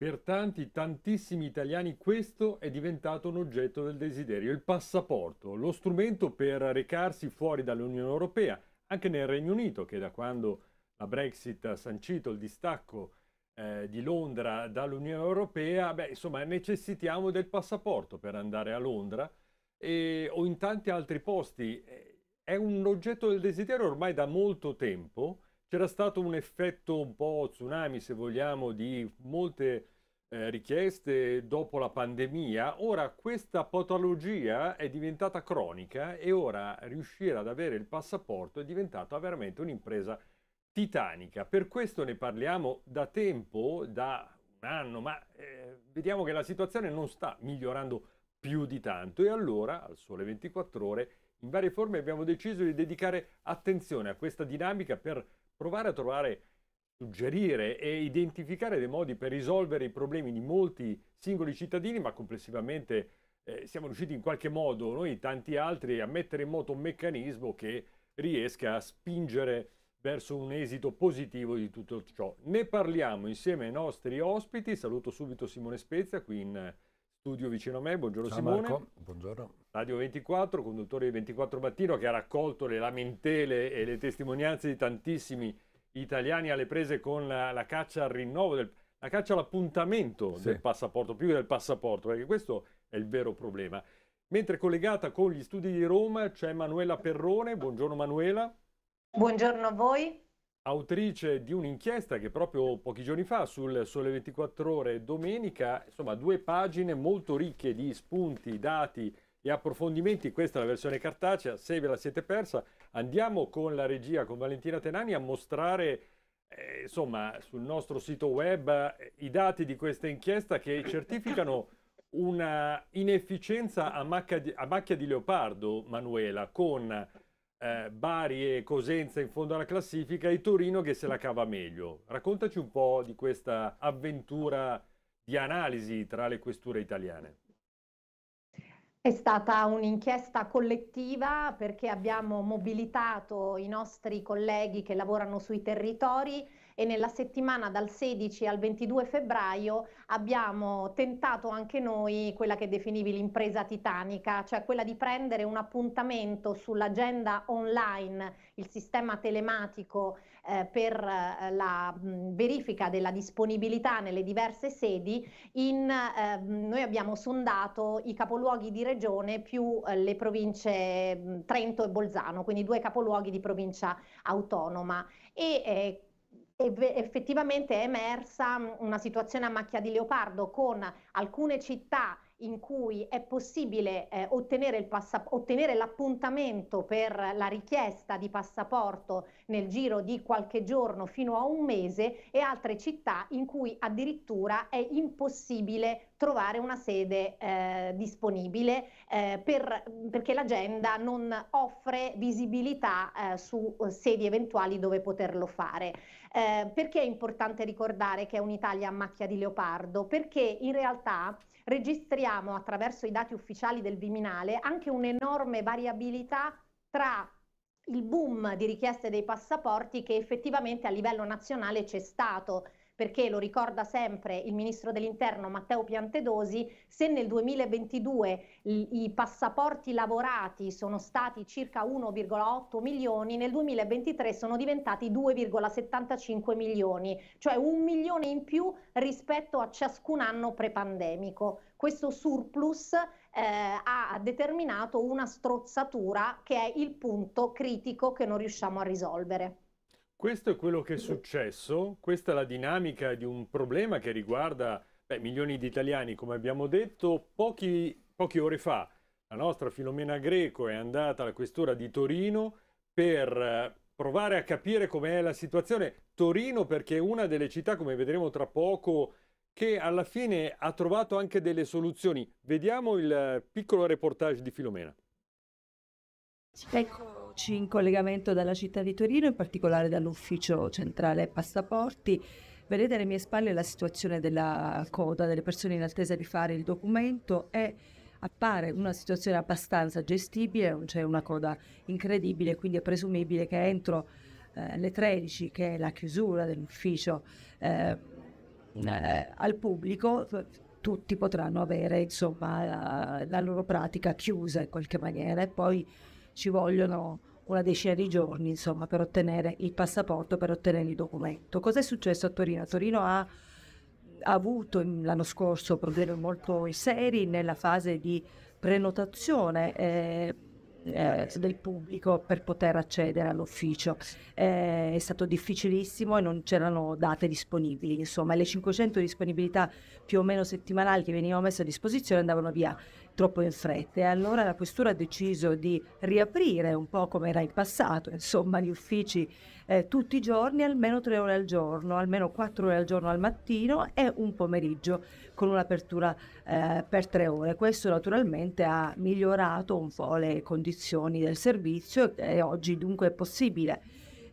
Per tanti, tantissimi italiani questo è diventato un oggetto del desiderio, il passaporto, lo strumento per recarsi fuori dall'Unione Europea, anche nel Regno Unito che da quando la Brexit ha sancito il distacco eh, di Londra dall'Unione Europea, beh, insomma necessitiamo del passaporto per andare a Londra e, o in tanti altri posti. Eh, è un oggetto del desiderio ormai da molto tempo c'era stato un effetto un po' tsunami, se vogliamo, di molte eh, richieste dopo la pandemia. Ora questa patologia è diventata cronica e ora riuscire ad avere il passaporto è diventata veramente un'impresa titanica. Per questo ne parliamo da tempo, da un anno, ma eh, vediamo che la situazione non sta migliorando più di tanto e allora al sole 24 ore in varie forme abbiamo deciso di dedicare attenzione a questa dinamica per provare a trovare, suggerire e identificare dei modi per risolvere i problemi di molti singoli cittadini, ma complessivamente eh, siamo riusciti in qualche modo, noi e tanti altri, a mettere in moto un meccanismo che riesca a spingere verso un esito positivo di tutto ciò. Ne parliamo insieme ai nostri ospiti, saluto subito Simone Spezia qui in studio vicino a me. Buongiorno Ciao Simone. Marco. Buongiorno. Radio 24, conduttore di 24 Mattino che ha raccolto le lamentele e le testimonianze di tantissimi italiani alle prese con la, la caccia al rinnovo, del, la caccia all'appuntamento sì. del passaporto, più del passaporto, perché questo è il vero problema. Mentre collegata con gli studi di Roma c'è Manuela Perrone. Buongiorno Manuela. Buongiorno a voi autrice di un'inchiesta che proprio pochi giorni fa sul Sole 24 Ore domenica, insomma due pagine molto ricche di spunti, dati e approfondimenti, questa è la versione cartacea, se ve la siete persa andiamo con la regia, con Valentina Tenani a mostrare eh, insomma sul nostro sito web eh, i dati di questa inchiesta che certificano una inefficienza a macchia di, a macchia di leopardo, Manuela, con eh, Bari e Cosenza in fondo alla classifica e Torino che se la cava meglio. Raccontaci un po' di questa avventura di analisi tra le questure italiane. È stata un'inchiesta collettiva perché abbiamo mobilitato i nostri colleghi che lavorano sui territori e nella settimana dal 16 al 22 febbraio abbiamo tentato anche noi quella che definivi l'impresa titanica, cioè quella di prendere un appuntamento sull'agenda online, il sistema telematico eh, per eh, la verifica della disponibilità nelle diverse sedi, in, eh, noi abbiamo sondato i capoluoghi di regione più eh, le province Trento e Bolzano, quindi due capoluoghi di provincia autonoma. E, effettivamente è emersa una situazione a macchia di leopardo con alcune città in cui è possibile eh, ottenere, passa- ottenere, l'appuntamento per la richiesta di passaporto nel giro di qualche giorno fino a un mese e altre città in cui addirittura è impossibile trovare una sede eh, disponibile eh, per, perché l'agenda non offre visibilità eh, su eh, sedi eventuali dove poterlo fare. Eh, perché è importante ricordare che è un'Italia a macchia di leopardo? Perché in realtà registriamo attraverso i dati ufficiali del Viminale anche un'enorme variabilità tra il boom di richieste dei passaporti che effettivamente a livello nazionale c'è stato perché lo ricorda sempre il ministro dell'interno Matteo Piantedosi, se nel 2022 i, passaporti lavorati sono stati circa 1,8 milioni, nel 2023 sono diventati 2,75 milioni, cioè un milione in più rispetto a ciascun anno prepandemico. Questo surplus eh, ha determinato una strozzatura che è il punto critico che non riusciamo a risolvere. Questo è quello che è successo, questa è la dinamica di un problema che riguarda beh, milioni di italiani, come abbiamo detto pochi, poche ore fa. La nostra Filomena Greco è andata alla questura di Torino per eh, provare a capire com'è la situazione. Torino perché è una delle città, come vedremo tra poco, che alla fine ha trovato anche delle soluzioni. Vediamo il eh, piccolo reportage di Filomena. Ecco trovarci in collegamento dalla città di Torino, in particolare dall'ufficio centrale passaporti. Vedete alle mie spalle la situazione della coda delle persone in attesa di fare il documento e appare una situazione abbastanza gestibile, non c'è una coda incredibile, quindi è presumibile che entro eh, le 13, che è la chiusura dell'ufficio eh, eh, al pubblico, tutti potranno avere insomma, la, la, loro pratica chiusa in qualche maniera e poi ci vogliono una decina di giorni insomma, per ottenere il passaporto, per ottenere il documento. Cos'è successo a Torino? Torino ha, ha avuto l'anno scorso problemi molto seri nella fase di prenotazione. Eh, eh, del pubblico per poter accedere all'ufficio. Eh, è stato difficilissimo e non c'erano date disponibili, insomma, le 500 disponibilità più o meno settimanali che venivano messe a disposizione andavano via troppo in fretta e allora la Questura ha deciso di riaprire un po' come era in passato, insomma, gli uffici eh, tutti i giorni, almeno tre ore al giorno, almeno quattro ore al giorno al mattino e un pomeriggio con un'apertura eh, per tre ore. Questo naturalmente ha migliorato un po' le condizioni del servizio e oggi dunque è possibile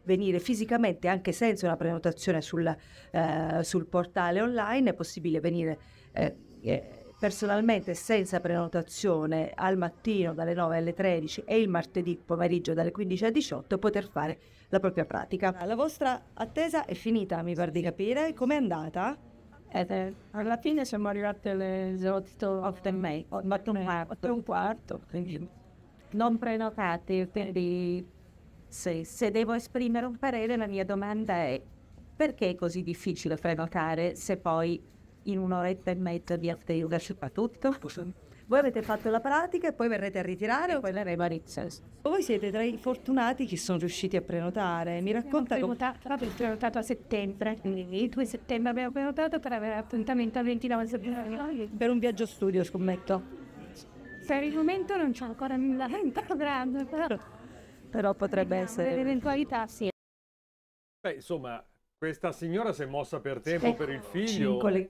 venire fisicamente anche senza una prenotazione sul, eh, sul portale online, è possibile venire... Eh, eh personalmente senza prenotazione al mattino dalle 9 alle 13 e il martedì pomeriggio dalle 15 alle 18 poter fare la propria pratica. La vostra attesa è finita, mi pare di capire, com'è andata? alla fine siamo arrivati alle 8 e mezza, 8 e un quarto, non prenotati, quindi se, se devo esprimere un parere la mia domanda è perché è così difficile prenotare se poi in un'oretta e mezza vi attendo, si fa tutto. Voi avete fatto la pratica e poi verrete a ritirare e o poi verremo a Rizzes. Voi siete tra i fortunati che sono riusciti a prenotare. Mi racconta abbiamo prenotato, abbiamo prenotato a settembre, il 2 settembre abbiamo prenotato per avere appuntamento al 29 settembre. Per un viaggio studio, scommetto. Per il momento non c'è ancora nulla in programma, però... però potrebbe essere. Per l'eventualità, sì. Beh, insomma, questa signora si è mossa per tempo sì. per il figlio. Cincole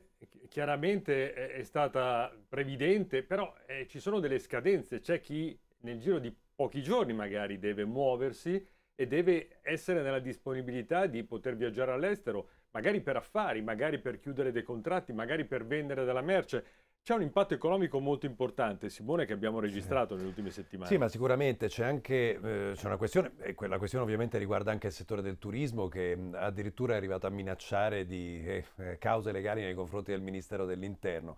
chiaramente è, stata previdente, però eh, ci sono delle scadenze, c'è chi nel giro di pochi giorni magari deve muoversi e deve essere nella disponibilità di poter viaggiare all'estero, magari per affari, magari per chiudere dei contratti, magari per vendere della merce. C'è un impatto economico molto importante, Simone, che abbiamo registrato nelle ultime settimane. Sì, ma sicuramente c'è anche eh, c'è una questione, e quella questione ovviamente riguarda anche il settore del turismo, che mh, addirittura è arrivato a minacciare di eh, eh, cause legali nei confronti del Ministero dell'Interno.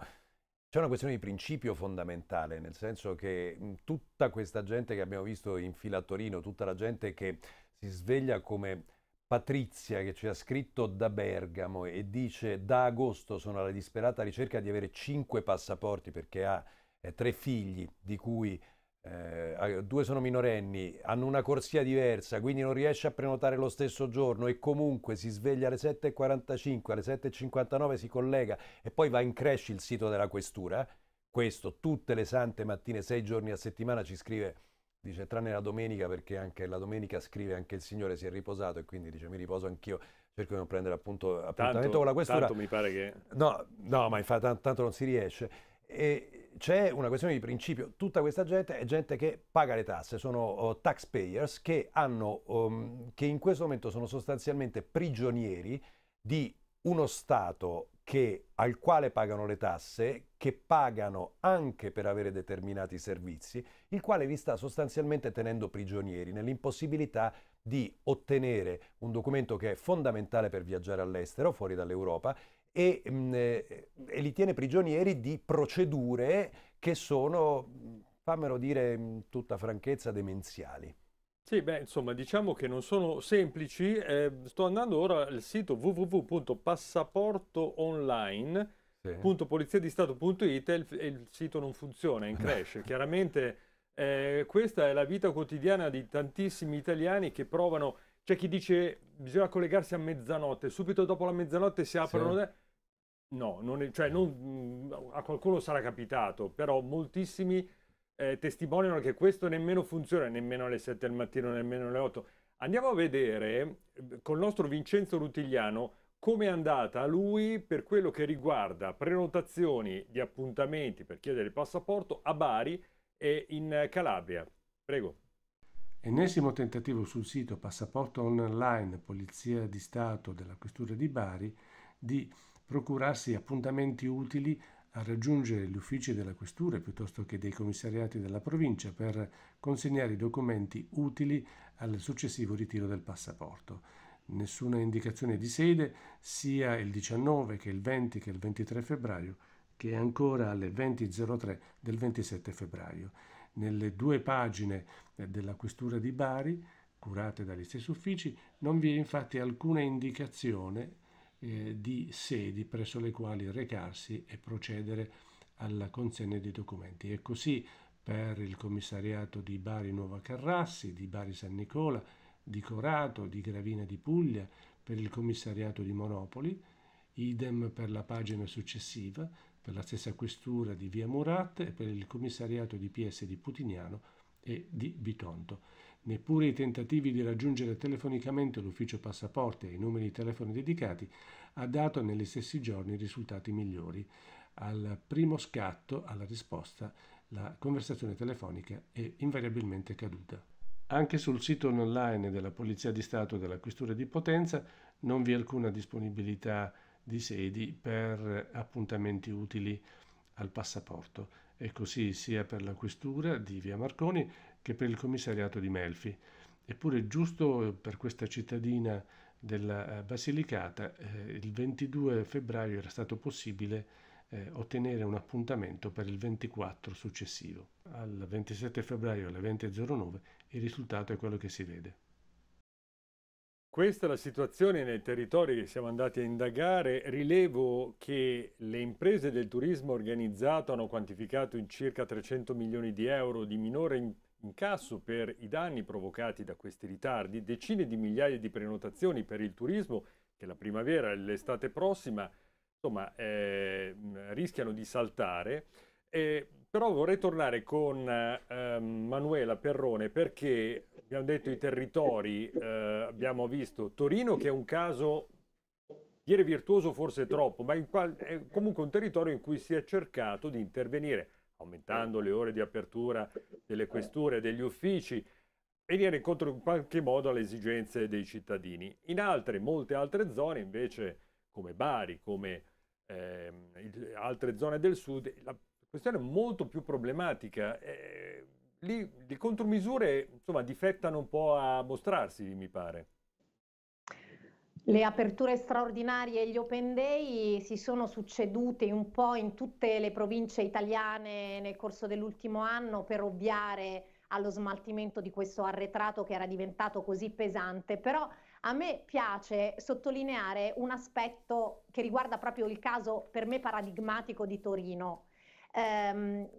C'è una questione di principio fondamentale, nel senso che mh, tutta questa gente che abbiamo visto in fila a Torino, tutta la gente che si sveglia come Patrizia che ci ha scritto da Bergamo e dice da agosto sono alla disperata ricerca di avere cinque passaporti perché ha eh, tre figli di cui eh, due sono minorenni, hanno una corsia diversa, quindi non riesce a prenotare lo stesso giorno e comunque si sveglia alle 7.45, alle 7.59 si collega e poi va in crash il sito della questura. Questo tutte le sante mattine, sei giorni a settimana, ci scrive dice tranne la domenica perché anche la domenica scrive anche il Signore si è riposato e quindi dice mi riposo anch'io cerco di non prendere appunto appuntamento tanto, con la questura tanto mi pare che no, no ma infatti tanto, tanto non si riesce e c'è una questione di principio tutta questa gente è gente che paga le tasse sono uh, taxpayers che, hanno, um, che in questo momento sono sostanzialmente prigionieri di uno Stato che, al quale pagano le tasse, che pagano anche per avere determinati servizi, il quale li sta sostanzialmente tenendo prigionieri nell'impossibilità di ottenere un documento che è fondamentale per viaggiare all'estero, fuori dall'Europa, e, mh, mm, eh, e li tiene prigionieri di procedure che sono, fammelo dire in tutta franchezza, demenziali. Sì, beh, insomma, diciamo che non sono semplici. Eh, sto andando ora al sito www.passaportoonline.poliziadistato.it e il, il sito non funziona, è in crash. Chiaramente eh, questa è la vita quotidiana di tantissimi italiani che provano... C'è chi dice bisogna collegarsi a mezzanotte, subito dopo la mezzanotte si aprono... Sì. No, non è, cioè non, a qualcuno sarà capitato, però moltissimi eh, testimoniano che questo nemmeno funziona, nemmeno alle 7 del mattino, nemmeno alle 8. Andiamo a vedere eh, col nostro Vincenzo Rutigliano come è andata a lui per quello che riguarda prenotazioni di appuntamenti per chiedere il passaporto a Bari e in Calabria. Prego. Ennesimo tentativo sul sito Passaporto Online Polizia di Stato della Questura di Bari di procurarsi appuntamenti utili a raggiungere gli uffici della questura piuttosto che dei commissariati della provincia per consegnare i documenti utili al successivo ritiro del passaporto. Nessuna indicazione di sede sia il 19 che il 20 che il 23 febbraio che ancora alle 20.03 del 27 febbraio. Nelle due pagine eh, della questura di Bari, curate dagli stessi uffici, non vi è infatti alcuna indicazione eh, di sedi presso le quali recarsi e procedere alla consegna dei documenti. E così per il commissariato di Bari Nuova Carrassi, di Bari San Nicola, di Corato, di Gravina di Puglia, per il commissariato di Monopoli, idem per la pagina successiva, per la stessa questura di Via Murat e per il commissariato di PS di Putignano e di Bitonto. Neppure i tentativi di raggiungere telefonicamente l'ufficio passaporti e i numeri di telefono dedicati ha dato negli stessi giorni risultati migliori. Al primo scatto, alla risposta, la conversazione telefonica è invariabilmente caduta. Anche sul sito online della Polizia di Stato e della Questura di Potenza non vi è alcuna disponibilità di sedi per appuntamenti utili al passaporto e così sia per la questura di via Marconi che per il commissariato di Melfi. Eppure giusto per questa cittadina della eh, Basilicata eh, il 22 febbraio era stato possibile eh, ottenere un appuntamento per il 24 successivo. Al 27 febbraio alle 20.09 il risultato è quello che si vede. Questa è la situazione nei territori che siamo andati a indagare. Rilevo che le imprese del turismo organizzato hanno quantificato in circa 300 milioni di euro di minore incasso per i danni provocati da questi ritardi, decine di migliaia di prenotazioni per il turismo che la primavera e l'estate prossima insomma, eh, rischiano di saltare. E però vorrei tornare con eh, Manuela Perrone perché abbiamo detto i territori, eh, abbiamo visto Torino che è un caso, dire virtuoso forse troppo, ma qual, è comunque un territorio in cui si è cercato di intervenire aumentando le ore di apertura delle questure, degli uffici e venire incontro in qualche modo alle esigenze dei cittadini. In altre, molte altre zone invece, come Bari, come eh, altre zone del sud, la questione molto più problematica. Eh, lì le contromisure insomma, difettano un po' a mostrarsi, mi pare. Le aperture straordinarie e gli open day si sono succedute un po' in tutte le province italiane nel corso dell'ultimo anno per ovviare allo smaltimento di questo arretrato che era diventato così pesante, però a me piace sottolineare un aspetto che riguarda proprio il caso per me paradigmatico di Torino, ehm,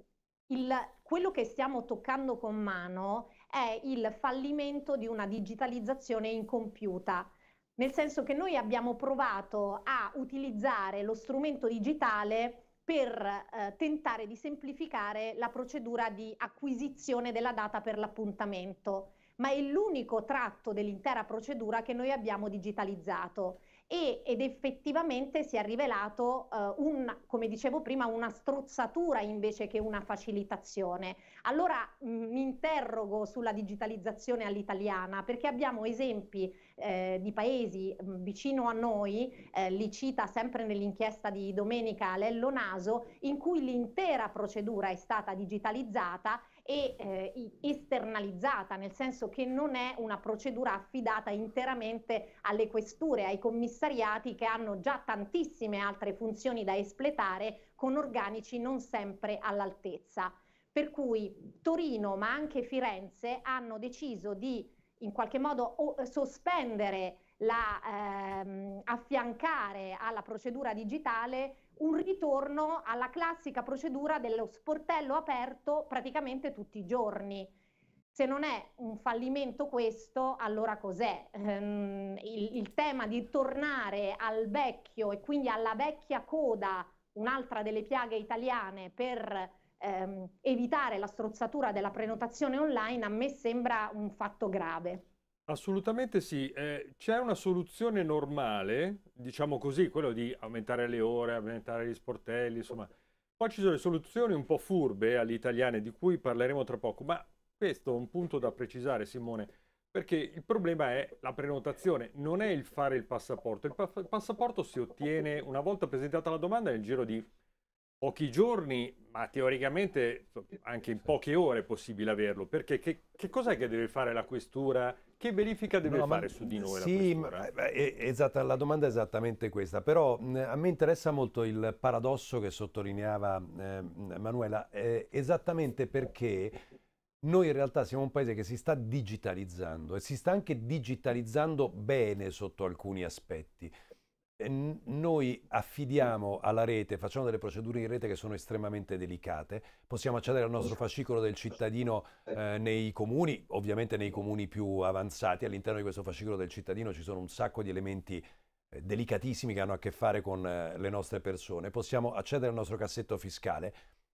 il, quello che stiamo toccando con mano è il fallimento di una digitalizzazione incompiuta, nel senso che noi abbiamo provato a utilizzare lo strumento digitale per eh, tentare di semplificare la procedura di acquisizione della data per l'appuntamento, ma è l'unico tratto dell'intera procedura che noi abbiamo digitalizzato e, ed effettivamente si è rivelato, eh, un, come dicevo prima, una strozzatura invece che una facilitazione. Allora mh, mi interrogo sulla digitalizzazione all'italiana perché abbiamo esempi eh, di paesi mh, vicino a noi, eh, li cita sempre nell'inchiesta di domenica Lello Naso, in cui l'intera procedura è stata digitalizzata e eh, esternalizzata, nel senso che non è una procedura affidata interamente alle questure, ai commissariati che hanno già tantissime altre funzioni da espletare con organici non sempre all'altezza. Per cui Torino, ma anche Firenze, hanno deciso di in qualche modo sospendere la, ehm, affiancare alla procedura digitale un ritorno alla classica procedura dello sportello aperto praticamente tutti i giorni. Se non è un fallimento questo, allora cos'è? Ehm, il, il tema di tornare al vecchio e quindi alla vecchia coda, un'altra delle piaghe italiane, per ehm, evitare la strozzatura della prenotazione online, a me sembra un fatto grave. Assolutamente sì, eh, c'è una soluzione normale, diciamo così, quello di aumentare le ore, aumentare gli sportelli, insomma. Poi ci sono le soluzioni un po' furbe alle italiane di cui parleremo tra poco, ma questo è un punto da precisare Simone, perché il problema è la prenotazione, non è il fare il passaporto. Il, pa- il passaporto si ottiene una volta presentata la domanda nel giro di pochi giorni, ma teoricamente anche in poche ore è possibile averlo, perché che, che cos'è che deve fare la questura? Che verifica deve no, fare ma, su di noi sì, la ma, eh, è, esatta, la domanda è esattamente questa, però mh, a me interessa molto il paradosso che sottolineava eh, Manuela, eh, esattamente perché noi in realtà siamo un paese che si sta digitalizzando e si sta anche digitalizzando bene sotto alcuni aspetti. Eh, noi affidiamo alla rete, facciamo delle procedure in rete che sono estremamente delicate, possiamo accedere al nostro fascicolo del cittadino eh, nei comuni, ovviamente nei comuni più avanzati, all'interno di questo fascicolo del cittadino ci sono un sacco di elementi eh, delicatissimi che hanno a che fare con eh, le nostre persone, possiamo accedere al nostro cassetto fiscale,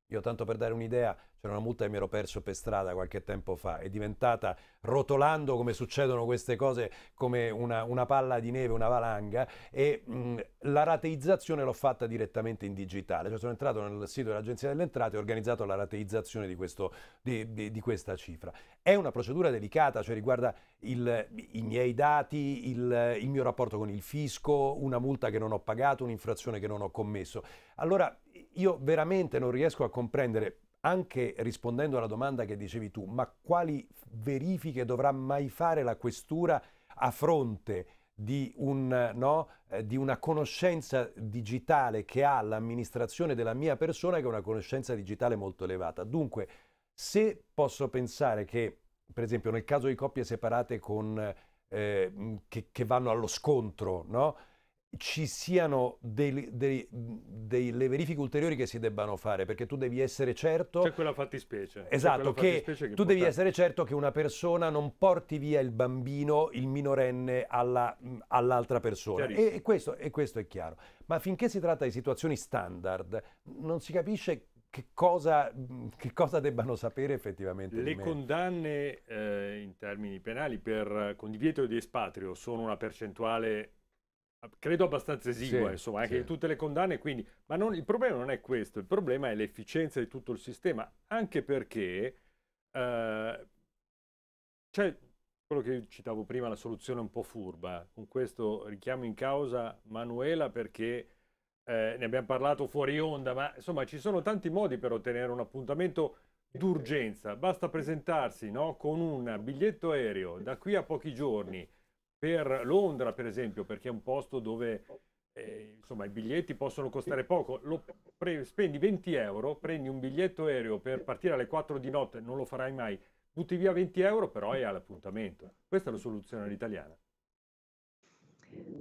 io tanto per dare un'idea, c'era una multa che mi ero perso per strada qualche tempo fa, è diventata rotolando come succedono queste cose, come una, una palla di neve, una valanga, e mh, la rateizzazione l'ho fatta direttamente in digitale, cioè sono entrato nel sito dell'Agenzia delle Entrate e ho organizzato la rateizzazione di, questo, di, di, di questa cifra. È una procedura delicata, cioè riguarda il, i miei dati, il, il mio rapporto con il fisco, una multa che non ho pagato, un'infrazione che non ho commesso. Allora io veramente non riesco a comprendere, anche rispondendo alla domanda che dicevi tu, ma quali verifiche dovrà mai fare la questura a fronte di, un, no, eh, di una conoscenza digitale che ha l'amministrazione della mia persona, che è una conoscenza digitale molto elevata. Dunque, se posso pensare che, per esempio, nel caso di coppie separate con, eh, che, che, vanno allo scontro, no? ci siano dei, dei, delle verifiche ulteriori che si debbano fare, perché tu devi essere certo... C'è quella fattispecie. Esatto, quella fattispecie che, tu devi portare. essere certo che una persona non porti via il bambino, il minorenne, alla, all'altra persona. E, e, questo, e questo è chiaro. Ma finché si tratta di situazioni standard, non si capisce che cosa, che cosa, debbano sapere effettivamente? Le condanne eh, in termini penali per, con divieto di espatrio sono una percentuale credo abbastanza esigua, sì, insomma, anche sì. tutte le condanne, quindi, ma non, il problema non è questo, il problema è l'efficienza di tutto il sistema, anche perché eh, c'è quello che citavo prima, la soluzione un po' furba, con questo richiamo in causa Manuela perché eh, ne abbiamo parlato fuori onda, ma insomma ci sono tanti modi per ottenere un appuntamento d'urgenza, basta presentarsi no, con un biglietto aereo da qui a pochi giorni per Londra, per esempio, perché è un posto dove eh, insomma, i biglietti possono costare poco, pre- spendi 20 euro, prendi un biglietto aereo per partire alle 4 di notte, non lo farai mai, butti via 20 euro, però è all'appuntamento. Questa è la soluzione all'italiana.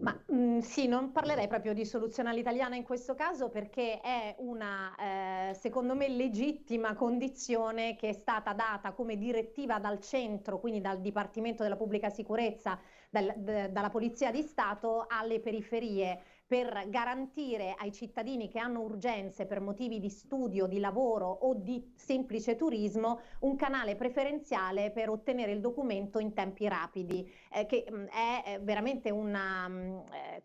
Ma mh, mm, sì, non parlerei proprio di soluzione all'italiana in questo caso perché è una, eh, secondo me, legittima condizione che è stata data come direttiva dal centro, quindi dal Dipartimento della Pubblica Sicurezza dal, d- dalla Polizia di Stato alle periferie per garantire ai cittadini che hanno urgenze per motivi di studio, di lavoro o di semplice turismo un canale preferenziale per ottenere il documento in tempi rapidi, eh, che mh, mm, è eh, veramente una, mh,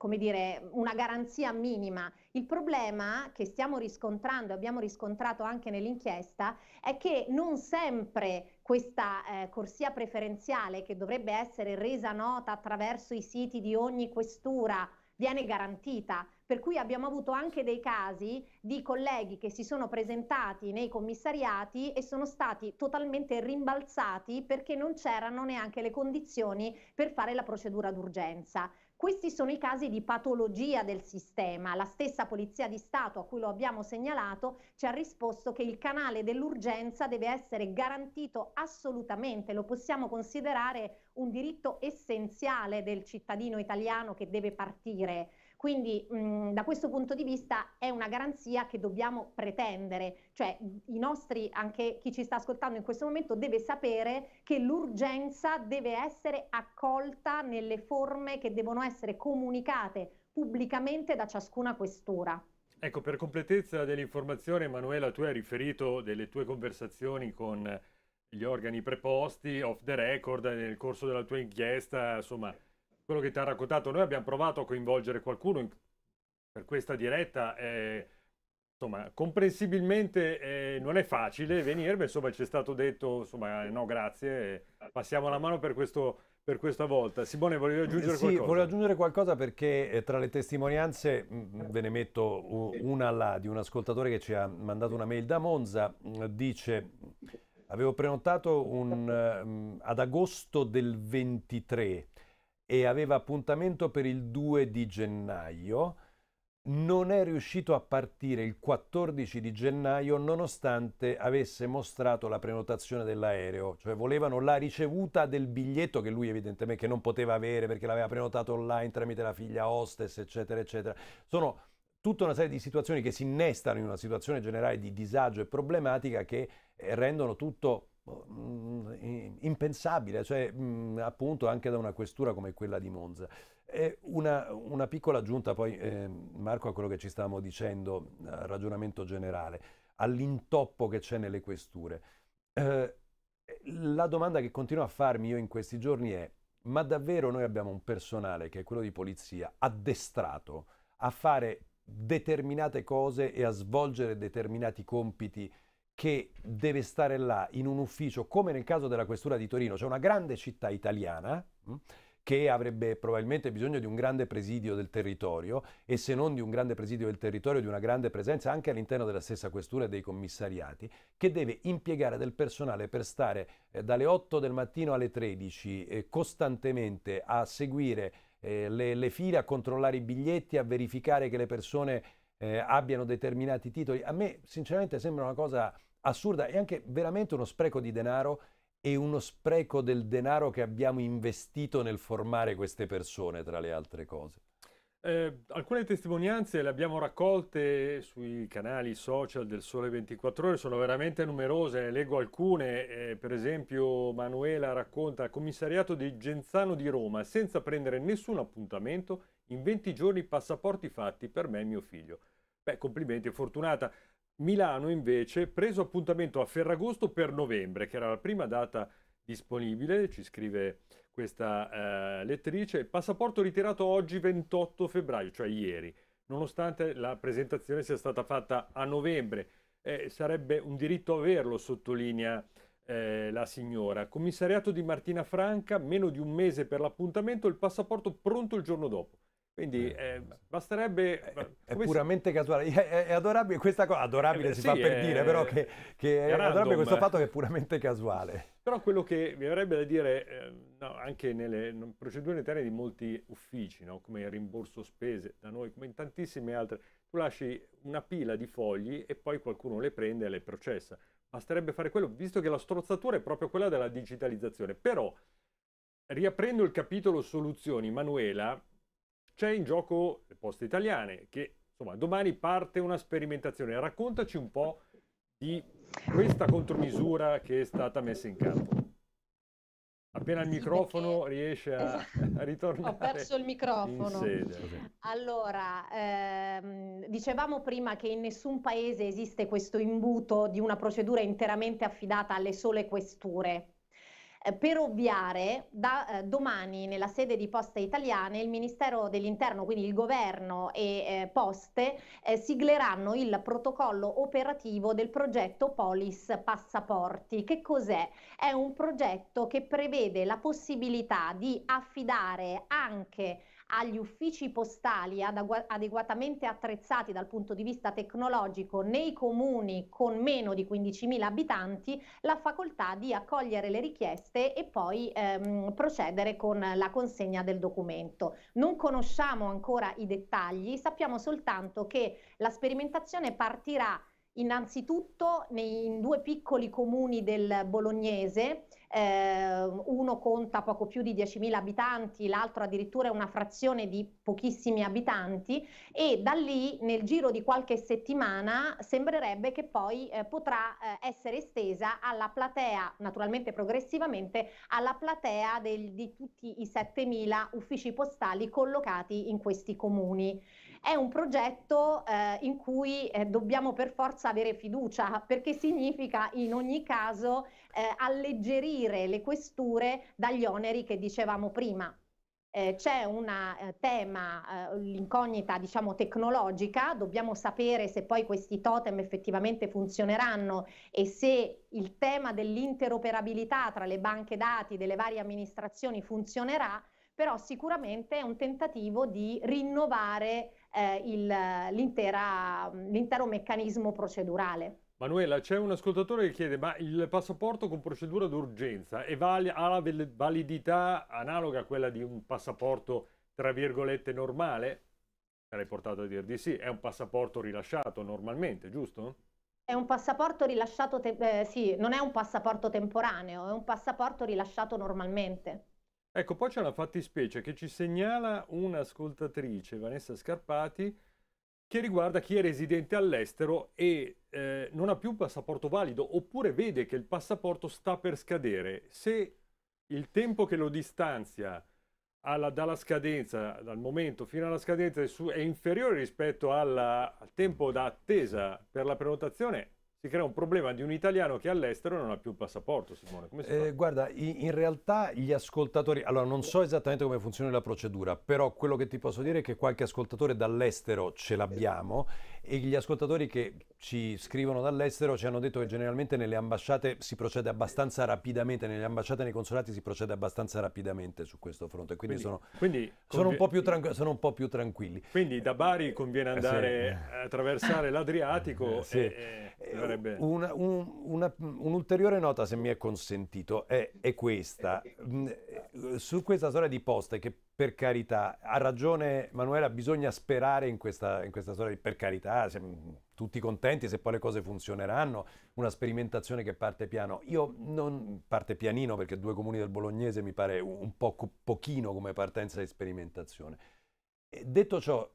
mm, eh, dire, una, garanzia minima. Il problema che stiamo riscontrando e abbiamo riscontrato anche nell'inchiesta è che non sempre questa eh, corsia preferenziale che dovrebbe essere resa nota attraverso i siti di ogni questura viene garantita. Per cui abbiamo avuto anche dei casi di colleghi che si sono presentati nei commissariati e sono stati totalmente rimbalzati perché non c'erano neanche le condizioni per fare la procedura d'urgenza. Questi sono i casi di patologia del sistema. La stessa Polizia di Stato a cui lo abbiamo segnalato ci ha risposto che il canale dell'urgenza deve essere garantito assolutamente, lo possiamo considerare un diritto essenziale del cittadino italiano che deve partire quindi mh, da questo punto di vista è una garanzia che dobbiamo pretendere, cioè i nostri, anche chi ci sta ascoltando in questo momento deve sapere che l'urgenza deve essere accolta nelle forme che devono essere comunicate pubblicamente da ciascuna questura. Ecco, per completezza dell'informazione, Emanuela, tu hai riferito delle tue conversazioni con gli organi preposti, off the record, nel corso della tua inchiesta, insomma, quello che ti ha raccontato. Noi abbiamo provato a coinvolgere qualcuno in, per questa diretta. Eh, insomma, comprensibilmente eh, non è facile venire, ma insomma ci è stato detto, insomma, eh, no grazie, passiamo la mano per questo per questa volta. Simone, volevo aggiungere sì, qualcosa? Sì, volevo aggiungere qualcosa perché eh, tra le testimonianze mh, mm, mm, ve ne metto una là di un ascoltatore che ci ha mandato una mail da Monza, mh, mm, dice avevo prenotato un, mh, eh, ad agosto del 23 e aveva appuntamento per il 2 di gennaio, non è riuscito a partire il 14 di gennaio nonostante avesse mostrato la prenotazione dell'aereo, cioè volevano la ricevuta del biglietto che lui evidentemente non poteva avere perché l'aveva prenotato online tramite la figlia hostess, eccetera, eccetera. Sono tutta una serie di situazioni che si innestano in una situazione generale di disagio e problematica che eh, rendono tutto Boh, mm, impensabile, cioè mh, mm, appunto anche da una questura come quella di Monza. Una, una, piccola aggiunta poi, eh, Marco, a quello che ci stavamo dicendo, ragionamento generale, all'intoppo che c'è nelle questure. Eh, la domanda che continuo a farmi io in questi giorni è, ma davvero noi abbiamo un personale, che è quello di polizia, addestrato a fare determinate cose e a svolgere determinati compiti? che deve stare là in un ufficio, come nel caso della questura di Torino, c'è cioè una grande città italiana mm, che avrebbe probabilmente bisogno di un grande presidio del territorio e se non di un grande presidio del territorio, di una grande presenza anche all'interno della stessa questura e dei commissariati, che deve impiegare del personale per stare eh, dalle 8 del mattino alle 13 eh, costantemente a seguire eh, le, le file, a controllare i biglietti, a verificare che le persone eh, abbiano determinati titoli. A me sinceramente sembra una cosa assurda e anche veramente uno spreco di denaro e uno spreco del denaro che abbiamo investito nel formare queste persone, tra le altre cose. Eh, alcune testimonianze le abbiamo raccolte sui canali social del Sole 24 Ore, sono veramente numerose, ne leggo alcune, eh, per esempio Manuela racconta commissariato di Genzano di Roma, senza prendere nessun appuntamento, in 20 giorni passaporti fatti per me e mio figlio. Beh, complimenti, fortunata. Milano invece preso appuntamento a Ferragosto per novembre, che era la prima data disponibile, ci scrive questa eh, lettrice, passaporto ritirato oggi 28 febbraio, cioè ieri, nonostante la presentazione sia stata fatta a novembre. Eh, sarebbe un diritto averlo, sottolinea eh, la signora. Commissariato di Martina Franca, meno di un mese per l'appuntamento, il passaporto pronto il giorno dopo. Quindi eh, eh basterebbe... Eh, è, è puramente si... casuale, è, è, adorabile questa cosa, adorabile eh, si sì, fa per dire, però che, che è, random. adorabile questo fatto che è puramente casuale. Però quello che mi avrebbe da dire, eh, no, anche nelle procedure interne di molti uffici, no? come rimborso spese, da noi come in tantissime altre, tu lasci una pila di fogli e poi qualcuno le prende e le processa. Basterebbe fare quello, visto che la strozzatura è proprio quella della digitalizzazione. Però, riaprendo il capitolo soluzioni, Manuela c'è in gioco le poste italiane, che insomma domani parte una sperimentazione. Raccontaci un po' di questa contromisura che è stata messa in campo. Appena il microfono perché... riesce a, esatto. a ritornare. Ho perso il microfono. Allora, ehm, dicevamo prima che in nessun paese esiste questo imbuto di una procedura interamente affidata alle sole questure. Eh, per ovviare, da eh, domani nella sede di Poste Italiane il Ministero dell'Interno, quindi il governo e eh, Poste eh, sigleranno il protocollo operativo del progetto Polis Passaporti. Che cos'è? È un progetto che prevede la possibilità di affidare anche agli uffici postali adeguatamente attrezzati dal punto di vista tecnologico nei comuni con meno di 15.000 abitanti la facoltà di accogliere le richieste e poi ehm, procedere con la consegna del documento. Non conosciamo ancora i dettagli, sappiamo soltanto che la sperimentazione partirà innanzitutto nei, in due piccoli comuni del bolognese eh, uno conta poco più di 10.000 abitanti, l'altro addirittura è una frazione di pochissimi abitanti e da lì nel giro di qualche settimana sembrerebbe che poi eh, potrà eh, essere estesa alla platea, naturalmente progressivamente, alla platea del, di tutti i 7.000 uffici postali collocati in questi comuni. È un progetto eh, in cui eh, dobbiamo per forza avere fiducia perché significa in ogni caso eh, alleggerire le questure dagli oneri che dicevamo prima. Eh, c'è un eh, tema, eh, l'incognita diciamo tecnologica, dobbiamo sapere se poi questi totem effettivamente funzioneranno e se il tema dell'interoperabilità tra le banche dati delle varie amministrazioni funzionerà, però sicuramente è un tentativo di rinnovare eh, l'intero meccanismo procedurale. Manuela, c'è un ascoltatore che chiede, ma il passaporto con procedura d'urgenza vale, ha la validità analoga a quella di un passaporto, tra virgolette, normale? Sarei portato a dire di sì, è un passaporto rilasciato normalmente, giusto? È un passaporto rilasciato, eh, sì, non è un passaporto temporaneo, è un passaporto rilasciato normalmente. Ecco, poi c'è una fattispecie che ci segnala un'ascoltatrice, Vanessa Scarpati, che riguarda chi è residente all'estero e eh, non ha più un passaporto valido oppure vede che il passaporto sta per scadere. Se il tempo che lo distanzia alla, dalla scadenza, dal momento fino alla scadenza è, su, è inferiore rispetto alla, al tempo da attesa per la prenotazione, si crea un problema di un italiano che all'estero non ha più il passaporto, Simone. Eh, guarda, in realtà gli ascoltatori, allora non so esattamente come funziona la procedura, però quello che ti posso dire è che qualche ascoltatore dall'estero ce l'abbiamo e gli ascoltatori che ci scrivono dall'estero ci hanno detto che generalmente nelle ambasciate si procede abbastanza rapidamente, nelle ambasciate e nei consolati si procede abbastanza rapidamente su questo fronte, quindi, quindi, sono, quindi sono, convi- un tranqu- sono, un po più tranquilli. Quindi da Bari conviene eh, andare sì. a attraversare l'Adriatico. Eh, sì. E, e eh, dovrebbe... una, un, una, un'ulteriore nota, se mi è consentito, è, è questa. Mm, su questa storia di poste che per carità, ha ragione Manuela, bisogna sperare in questa, in questa storia per carità Ah, sarà, tutti contenti se poi le cose funzioneranno, una sperimentazione che parte piano. Io non parte pianino perché due comuni del Bolognese mi pare un po' pochino come partenza di sperimentazione. E detto ciò,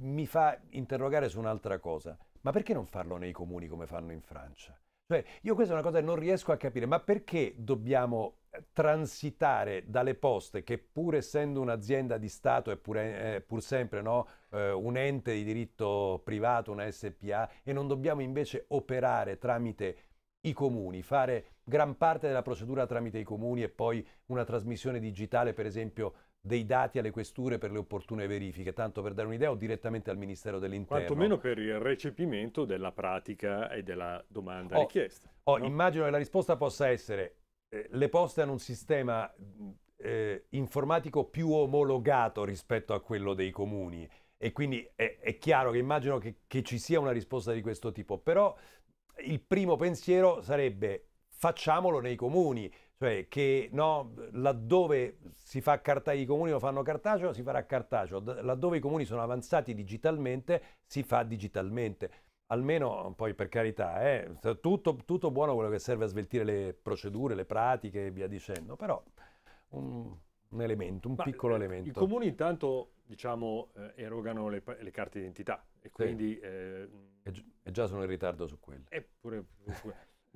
mi fa interrogare su un'altra cosa. Ma perché non farlo nei comuni come fanno in Francia? Cioè, io questa è una cosa che non riesco a capire, ma perché dobbiamo eh, transitare dalle poste, che pur essendo un'azienda di Stato è pur, è eh, pur sempre no, eh, un ente di diritto privato, una SPA, e non dobbiamo invece operare tramite i comuni, fare gran parte della procedura tramite i comuni e poi una trasmissione digitale, per esempio, dei dati alle questure per le opportune verifiche, tanto per dare un'idea o direttamente al Ministero dell'Interno. Quantomeno per il recepimento della pratica e della domanda oh, richiesta. Oh, no? Immagino che la risposta possa essere eh. eh, le poste hanno un sistema eh, informatico più omologato rispetto a quello dei comuni e quindi è, è chiaro che immagino che, che ci sia una risposta di questo tipo, però il primo pensiero sarebbe facciamolo nei comuni cioè che no, laddove si fa carta, i comuni lo fanno cartaceo, si farà cartaceo, laddove i comuni sono avanzati digitalmente, si fa digitalmente. Almeno, poi per carità, eh, tutto, tutto, buono quello che serve a sveltire le procedure, le pratiche e via dicendo, però un, un elemento, un Ma, piccolo eh, elemento. I comuni intanto, diciamo, eh, erogano le, le carte d'identità e quindi... Sì. Eh, e, e, già sono in ritardo su quelle. Eppure...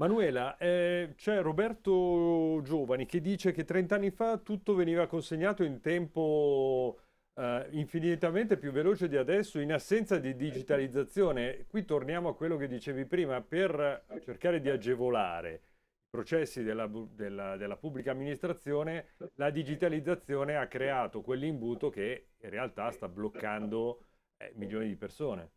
Manuela, eh, c'è Roberto Giovani che dice che 30 anni fa tutto veniva consegnato in tempo eh, infinitamente più veloce di adesso in assenza di digitalizzazione. Qui torniamo a quello che dicevi prima, per cercare di agevolare i processi della, della, della pubblica amministrazione, la digitalizzazione ha creato quell'imbuto che in realtà sta bloccando eh, milioni di persone.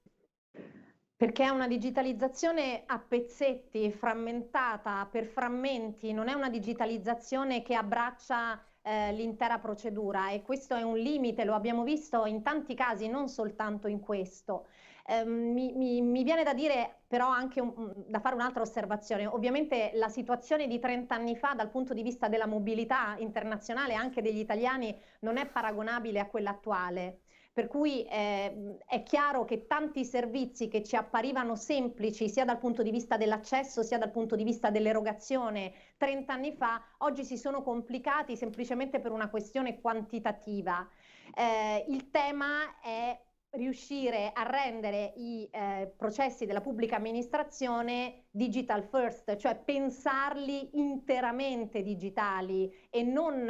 Perché è una digitalizzazione a pezzetti, frammentata, per frammenti, non è una digitalizzazione che abbraccia eh, l'intera procedura e questo è un limite, lo abbiamo visto in tanti casi, non soltanto in questo. Eh, mi, mi, mi, viene da dire però anche un, da fare un'altra osservazione, ovviamente la situazione di 30 anni fa dal punto di vista della mobilità internazionale anche degli italiani non è paragonabile a quella attuale, per cui eh, è chiaro che tanti servizi che ci apparivano semplici sia dal punto di vista dell'accesso sia dal punto di vista dell'erogazione 30 anni fa, oggi si sono complicati semplicemente per una questione quantitativa. Eh, il tema è riuscire a rendere i eh, processi della pubblica amministrazione digital first, cioè pensarli interamente digitali e non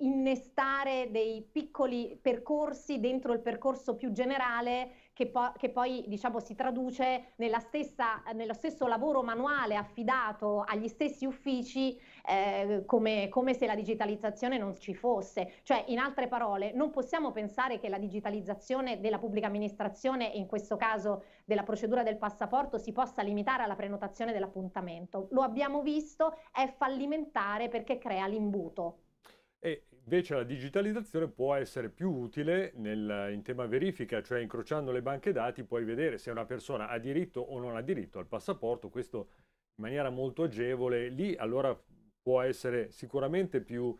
innestare dei piccoli percorsi dentro il percorso più generale che, po- che poi diciamo, si traduce stessa, nello stesso lavoro manuale affidato agli stessi uffici eh, come, come, se la digitalizzazione non ci fosse. Cioè, in altre parole, non possiamo pensare che la digitalizzazione della pubblica amministrazione, in questo caso della procedura del passaporto, si possa limitare alla prenotazione dell'appuntamento. Lo abbiamo visto, è fallimentare perché crea l'imbuto. E, Invece la digitalizzazione può essere più utile nel, in tema verifica, cioè incrociando le banche dati puoi vedere se una persona ha diritto o non ha diritto al passaporto, questo in maniera molto agevole. Lì allora può essere sicuramente più,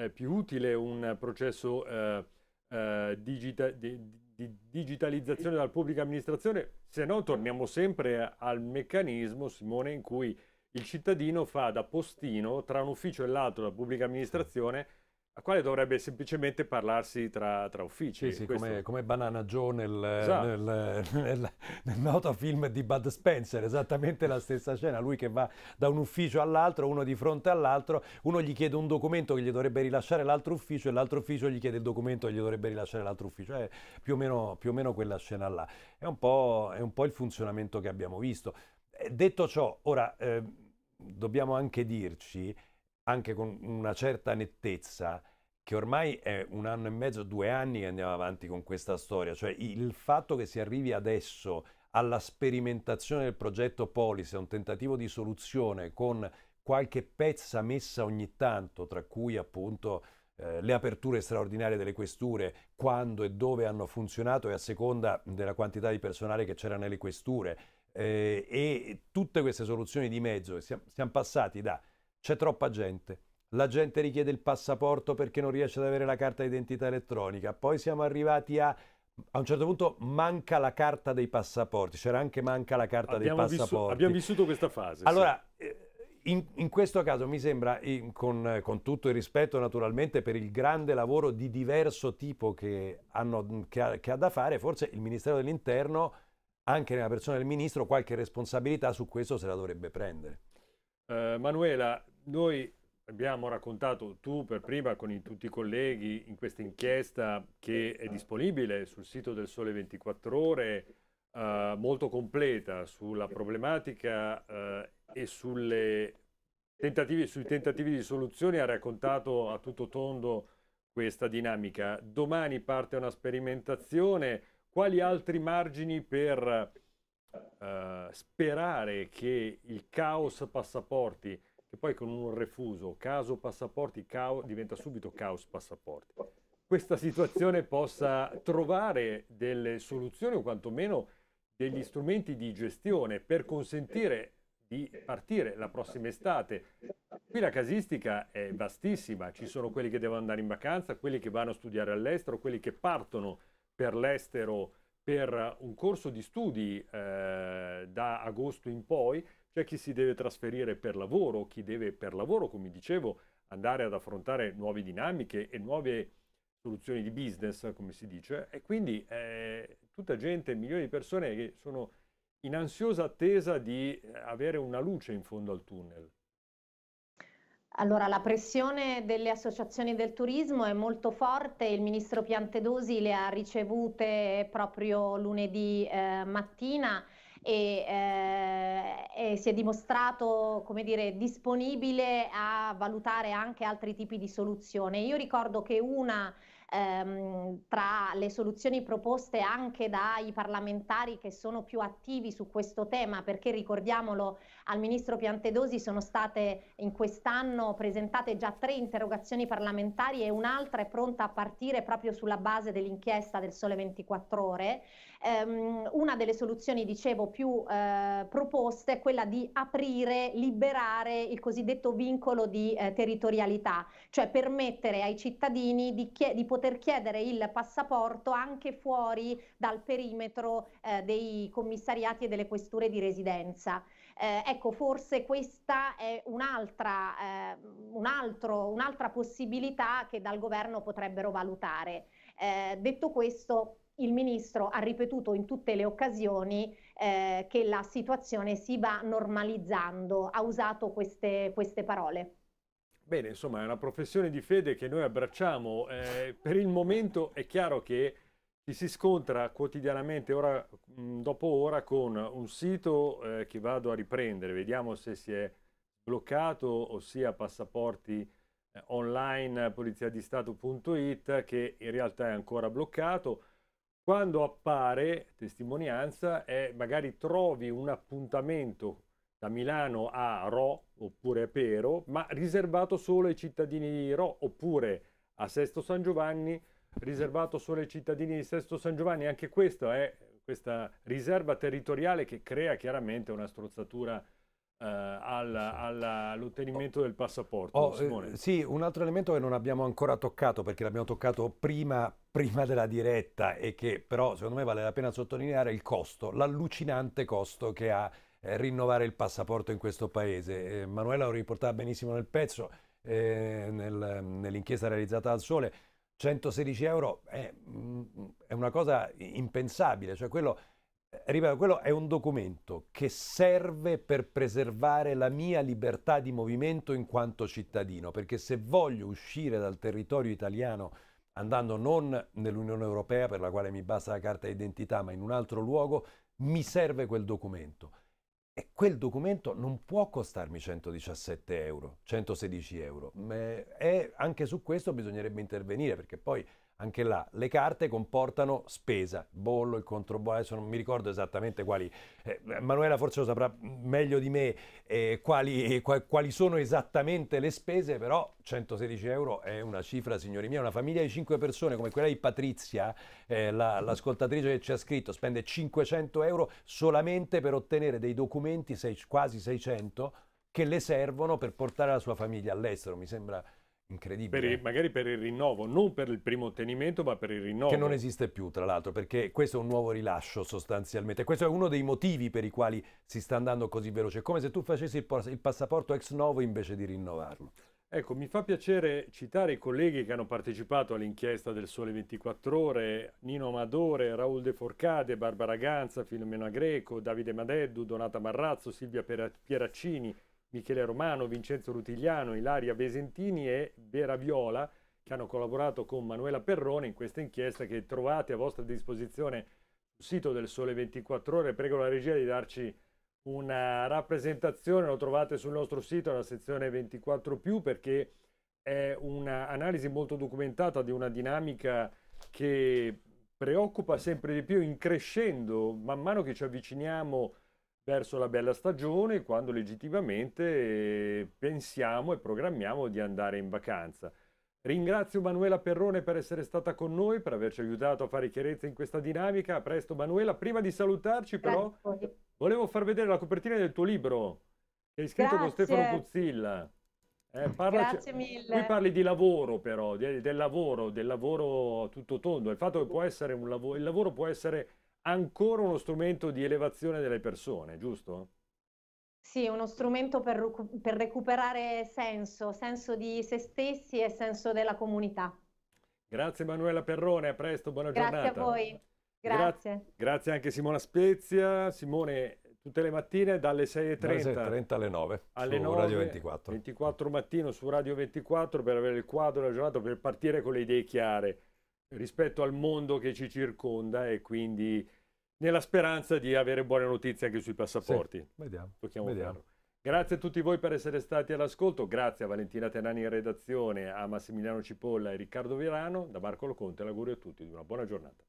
eh, più utile un processo eh, eh, digita di, di, digitalizzazione della pubblica amministrazione, se no torniamo sempre al meccanismo, Simone, in cui il cittadino fa da postino tra un ufficio e l'altro della pubblica amministrazione a quale dovrebbe semplicemente parlarsi tra, tra uffici. Sì, sì, come, come, Banana Joe nel, esatto. nel, nel, nel, noto film di Bud Spencer, esattamente la stessa scena, lui che va da un ufficio all'altro, uno di fronte all'altro, uno gli chiede un documento che gli dovrebbe rilasciare l'altro ufficio e l'altro ufficio gli chiede il documento che gli dovrebbe rilasciare l'altro ufficio, è più o meno, più o meno quella scena là. È un, è un, po', il funzionamento che abbiamo visto. Eh, detto ciò, ora eh, dobbiamo anche dirci anche con una certa nettezza che ormai è un anno e mezzo, due anni che andiamo avanti con questa storia, cioè il fatto che si arrivi adesso alla sperimentazione del progetto Polis, un tentativo di soluzione con qualche pezza messa ogni tanto, tra cui appunto eh, le aperture straordinarie delle questure, quando e dove hanno funzionato e a seconda della quantità di personale che c'era nelle questure, eh, e tutte queste soluzioni di mezzo, siamo, siamo passati da c'è troppa gente. La gente richiede il passaporto perché non riesce ad avere la carta d'identità elettronica. Poi siamo arrivati a a un certo punto manca la carta dei passaporti, c'era anche manca la carta abbiamo dei passaporti. Vissu- abbiamo vissuto questa fase. Allora, sì. Eh, in, in, questo caso mi sembra, in, con, con, tutto il rispetto naturalmente per il grande lavoro di diverso tipo che, hanno, che, ha, che ha da fare, forse il Ministero dell'Interno, anche nella persona del Ministro, qualche responsabilità su questo se la dovrebbe prendere. Uh, Manuela, noi abbiamo raccontato tu per prima con i, tutti i colleghi in questa inchiesta che è disponibile sul sito del Sole 24 Ore, eh, molto completa sulla problematica eh, e tentativi, sui tentativi di soluzione, ha raccontato a tutto tondo questa dinamica. Domani parte una sperimentazione, quali altri margini per eh, sperare che il caos passaporti che poi con un refuso caso passaporti cao, diventa subito caos passaporti. Questa situazione possa trovare delle soluzioni o quantomeno degli strumenti di gestione per consentire di partire la prossima estate. Qui la casistica è vastissima, ci sono quelli che devono andare in vacanza, quelli che vanno a studiare all'estero, quelli che partono per l'estero per un corso di studi eh, da agosto in poi c'è chi si deve trasferire per lavoro, chi deve per lavoro, come dicevo, andare ad affrontare nuove dinamiche e nuove soluzioni di business, come si dice, e quindi eh, tutta gente, milioni di persone che sono in ansiosa attesa di eh, avere una luce in fondo al tunnel. Allora, la pressione delle associazioni del turismo è molto forte, il ministro Piantedosi le ha ricevute proprio lunedì eh, mattina e, eh, e si è dimostrato come dire, disponibile a valutare anche altri tipi di soluzioni. Io ricordo che una ehm, tra le soluzioni proposte anche dai parlamentari che sono più attivi su questo tema, perché ricordiamolo al ministro Piantedosi sono state in quest'anno presentate già tre interrogazioni parlamentari e un'altra è pronta a partire proprio sulla base dell'inchiesta del Sole 24 ore. Ehm, una delle soluzioni, dicevo, più eh, proposte è quella di aprire, liberare il cosiddetto vincolo di eh, territorialità, cioè permettere ai cittadini di, chie- di, poter chiedere il passaporto anche fuori dal perimetro eh, dei commissariati e delle questure di residenza. Eh, ecco, forse questa è un'altra, eh, un altro, un'altra possibilità che dal governo potrebbero valutare. Eh, detto questo, il ministro ha ripetuto in tutte le occasioni eh, che la situazione si va normalizzando, ha usato queste, queste parole. Bene, insomma è una professione di fede che noi abbracciamo. Eh, per il momento è chiaro che ci si scontra quotidianamente, ora mm, dopo ora, con un sito eh, che vado a riprendere. Vediamo se si è bloccato, ossia passaporti eh, online poliziadistato.it, che in realtà è ancora bloccato quando appare testimonianza è magari trovi un appuntamento da Milano a Ro oppure a Pero, ma riservato solo ai cittadini di Ro oppure a Sesto San Giovanni, riservato solo ai cittadini di Sesto San Giovanni. Anche questa è questa riserva territoriale che crea chiaramente una strozzatura eh, all'ottenimento all oh. del passaporto. Oh, eh, sì, un altro elemento che non abbiamo ancora toccato perché l'abbiamo toccato prima, prima, della diretta e che però secondo me vale la pena sottolineare è il costo, l'allucinante costo che ha eh, rinnovare il passaporto in questo paese. Eh, Manuela lo riportava benissimo nel pezzo, eh, nel, nell'inchiesta realizzata al Sole. 116 euro è, mm, è una cosa impensabile, cioè quello ripeto, quello è un documento che serve per preservare la mia libertà di movimento in quanto cittadino, perché se voglio uscire dal territorio italiano andando non nell'Unione Europea per la quale mi basta la carta d'identità, ma in un altro luogo, mi serve quel documento. E quel documento non può costarmi 117 euro, 116 euro. E anche su questo bisognerebbe intervenire, perché poi anche là le carte comportano spesa, bollo, il controbollo, adesso non mi ricordo esattamente quali, eh, Manuela forse lo saprà meglio di me eh, quali, eh, quali, sono esattamente le spese, però 116 euro è una cifra, signori miei, una famiglia di 5 persone come quella di Patrizia, eh, la, l'ascoltatrice che ci ha scritto, spende 500 euro solamente per ottenere dei documenti, sei, quasi 600, che le servono per portare la sua famiglia all'estero, mi sembra Incredibile. Per il, magari per il rinnovo, non per il primo ottenimento, ma per il rinnovo. Che non esiste più, tra l'altro, perché questo è un nuovo rilascio sostanzialmente. Questo è uno dei motivi per i quali si sta andando così veloce. È come se tu facessi il, il passaporto ex novo invece di rinnovarlo. Ecco, mi fa piacere citare i colleghi che hanno partecipato all'inchiesta del Sole 24 Ore, Nino Amadore, Raul De Forcade, Barbara Ganza, Filomena Greco, Davide Madeddu, Donata Marrazzo, Silvia Pieraccini, Michele Romano, Vincenzo Rutigliano, Ilaria Besentini e Vera Viola, che hanno collaborato con Manuela Perrone in questa inchiesta che trovate a vostra disposizione sul sito del Sole 24 Ore. Prego la regia di darci una rappresentazione, lo trovate sul nostro sito, nella sezione 24 perché è un'analisi molto documentata di una dinamica che preoccupa sempre di più increscendo man mano che ci avviciniamo a verso la bella stagione quando legittimamente eh, pensiamo e programmiamo di andare in vacanza. Ringrazio Manuela Perrone per essere stata con noi, per averci aiutato a fare chiarezza in questa dinamica. A presto Manuela, prima di salutarci però volevo far vedere la copertina del tuo libro che hai scritto Grazie. con Stefano Puzzilla. Eh, parlaci... Grazie mille. Qui parli di lavoro però, di, del lavoro, del lavoro tutto tondo. Il fatto che può essere un lavoro, il lavoro può essere ancora uno strumento di elevazione delle persone, giusto? Sì, uno strumento per, per, recuperare senso, senso di se stessi e senso della comunità. Grazie Manuela Perrone, a presto, buona grazie giornata. Grazie a voi, grazie. Gra grazie anche Simona Spezia. Simone, tutte le mattine dalle 6.30, alle 9 alle su 9, Radio 24. 24 mattino su Radio 24 per avere il quadro della per partire con le idee chiare rispetto al mondo che ci circonda e quindi nella speranza di avere buone notizie anche sui passaporti. Sì, vediamo. vediamo. Grazie a tutti voi per essere stati all'ascolto, grazie a Valentina Tenani in redazione, a Massimiliano Cipolla e Riccardo Virano, da Marco Loconte l'augurio a tutti di una buona giornata.